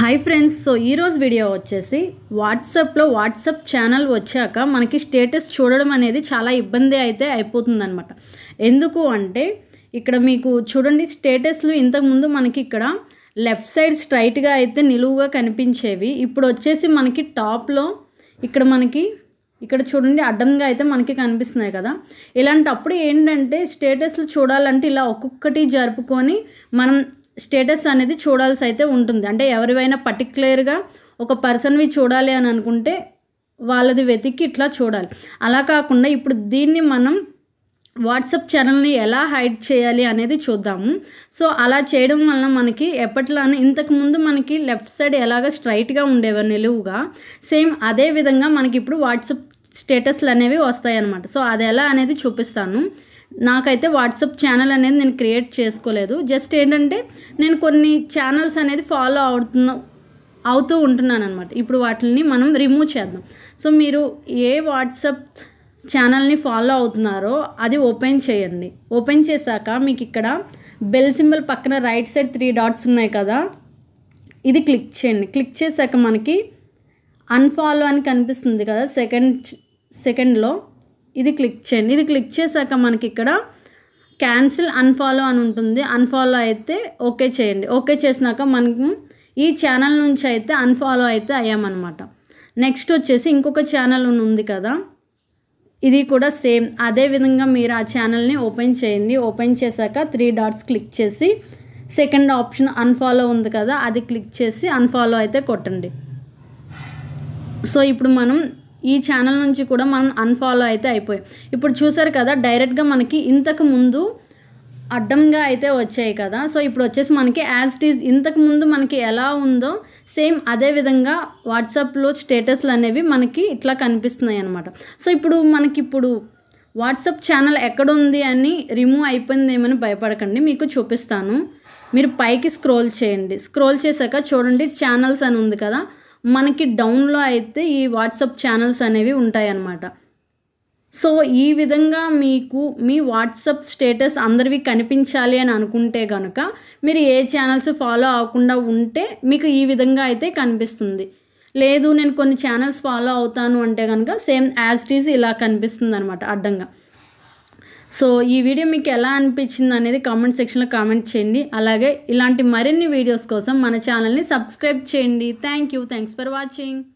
hi friends so ఈరోజు video వచ్చేసి వాట్సాప్లో వాట్సాప్ ఛానల్ వచ్చాక మనకి స్టేటస్ చూడడం అనేది చాలా ఇబ్బంది అయితే అయిపోతుందనమాట ఎందుకు అంటే ఇక్కడ మీకు చూడండి స్టేటస్లు ఇంతకుముందు మనకి ఇక్కడ లెఫ్ట్ సైడ్ స్ట్రైట్గా అయితే నిలువుగా కనిపించేవి ఇప్పుడు వచ్చేసి మనకి టాప్లో ఇక్కడ మనకి ఇక్కడ చూడండి అడ్డంగా అయితే మనకి కనిపిస్తున్నాయి కదా ఇలాంటప్పుడు ఏంటంటే స్టేటస్లు చూడాలంటే ఇలా ఒక్కొక్కటి జరుపుకొని మనం స్టేటస్ అనేది చూడాల్సి అయితే ఉంటుంది అంటే ఎవరివైనా పర్టిక్యులర్గా ఒక పర్సన్వి చూడాలి అని అనుకుంటే వాళ్ళది వెతికి ఇట్లా చూడాలి అలా కాకుండా ఇప్పుడు దీన్ని మనం వాట్సాప్ ఛానల్ని ఎలా హైడ్ చేయాలి అనేది చూద్దాము సో అలా చేయడం వల్ల మనకి ఎప్పట్లానే ఇంతకుముందు మనకి లెఫ్ట్ సైడ్ ఎలాగ స్ట్రైట్గా ఉండేవారు నిలువుగా సేమ్ అదే విధంగా మనకి ఇప్పుడు వాట్సాప్ స్టేటస్లు అనేవి వస్తాయన్నమాట సో అది ఎలా అనేది చూపిస్తాను నాకైతే వాట్సాప్ ఛానల్ అనేది నేను క్రియేట్ చేసుకోలేదు జస్ట్ ఏంటంటే నేను కొన్ని ఛానల్స్ అనేది ఫాలో అవుతున్నా అవుతూ ఉంటున్నాను అనమాట ఇప్పుడు వాటిని మనం రిమూవ్ చేద్దాం సో మీరు ఏ వాట్సాప్ ఛానల్ని ఫాలో అవుతున్నారో అది ఓపెన్ చేయండి ఓపెన్ చేశాక మీకు ఇక్కడ బెల్ సింబల్ పక్కన రైట్ సైడ్ త్రీ డాట్స్ ఉన్నాయి కదా ఇది క్లిక్ చేయండి క్లిక్ చేశాక మనకి అన్ఫాలో అని కనిపిస్తుంది కదా సెకండ్ సెకండ్లో ఇది క్లిక్ చేయండి ఇది క్లిక్ చేశాక మనకి ఇక్కడ క్యాన్సిల్ అన్ఫాలో అని ఉంటుంది అన్ఫాలో అయితే ఓకే చేయండి ఓకే చేసినాక మనకి ఈ ఛానల్ నుంచి అయితే అన్ఫాలో అయితే అయ్యామన్నమాట నెక్స్ట్ వచ్చేసి ఇంకొక ఛానల్ ఉంది కదా ఇది కూడా సేమ్ అదే విధంగా మీరు ఆ ఛానల్ని ఓపెన్ చేయండి ఓపెన్ చేశాక త్రీ డాట్స్ క్లిక్ చేసి సెకండ్ ఆప్షన్ అన్ఫాలో ఉంది కదా అది క్లిక్ చేసి అన్ఫాలో అయితే కొట్టండి సో ఇప్పుడు మనం ఈ ఛానల్ నుంచి కూడా మనం అన్ఫాలో అయితే అయిపోయాం ఇప్పుడు చూసారు కదా డైరెక్ట్గా మనకి ఇంతకు ముందు అడ్డంగా అయితే వచ్చాయి కదా సో ఇప్పుడు వచ్చేసి మనకి యాజ్ ఇట్ ఈజ్ ఇంతకుముందు మనకి ఎలా ఉందో సేమ్ అదే విధంగా వాట్సాప్లో స్టేటస్లు అనేవి మనకి ఇట్లా కనిపిస్తున్నాయి అనమాట సో ఇప్పుడు మనకి ఇప్పుడు వాట్సాప్ ఛానల్ ఎక్కడుంది అని రిమూవ్ అయిపోయిందేమని భయపడకండి మీకు చూపిస్తాను మీరు పైకి స్క్రోల్ చేయండి స్క్రోల్ చేశాక చూడండి ఛానల్స్ అని ఉంది కదా మనకి డౌన్లో అయితే ఈ వాట్సాప్ ఛానల్స్ అనేవి ఉంటాయన్నమాట సో ఈ విధంగా మీకు మీ వాట్సప్ స్టేటస్ అందరివి కనిపించాలి అని అనుకుంటే కనుక మీరు ఏ ఛానల్స్ ఫాలో అవ్వకుండా ఉంటే మీకు ఈ విధంగా అయితే కనిపిస్తుంది లేదు నేను కొన్ని ఛానల్స్ ఫాలో అవుతాను అంటే కనుక సేమ్ యాజ్ ఇట్ ఈజ్ ఇలా కనిపిస్తుంది అనమాట అడ్డంగా సో ఈ వీడియో మీకు ఎలా అనిపించింది అనేది కామెంట్ సెక్షన్లో కామెంట్ చేయండి అలాగే ఇలాంటి మరిన్ని వీడియోస్ కోసం మన ఛానల్ని సబ్స్క్రైబ్ చేయండి thank you thanks for watching